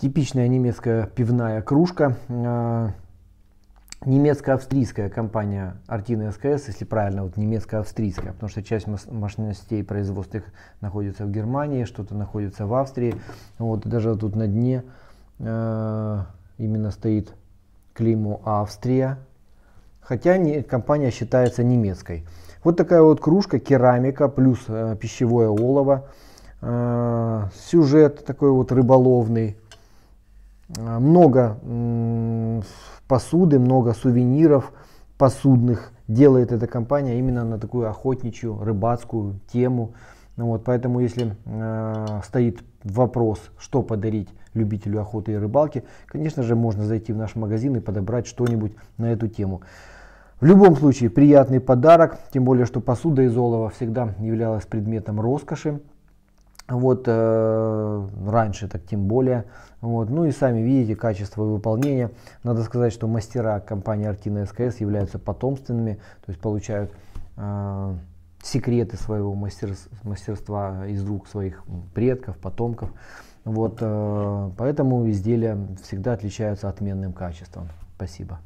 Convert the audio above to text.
Типичная немецкая пивная кружка. Э, немецко-австрийская компания Artina СКС, если правильно, вот немецко-австрийская, потому что часть мощностей производства их находится в Германии, что-то находится в Австрии. Вот даже тут на дне э, именно стоит климу Австрия, хотя не, компания считается немецкой. Вот такая вот кружка, керамика плюс э, пищевое олово, э, сюжет такой вот рыболовный, Э, много посуды, много сувениров посудных делает эта компания именно на такую охотничью, рыбацкую тему. Ну вот, поэтому если э, стоит вопрос, что подарить любителю охоты и рыбалки, конечно же, можно зайти в наш магазин и подобрать что-нибудь на эту тему. В любом случае, приятный подарок, тем более, что посуда из олова всегда являлась предметом роскоши. Вот э, раньше так тем более. Вот. Ну и сами видите качество выполнения. Надо сказать, что мастера компании Artina SKS являются потомственными, то есть получают э, секреты своего мастерства из рук своих предков, потомков. Вот, э, поэтому изделия всегда отличаются отменным качеством. Спасибо.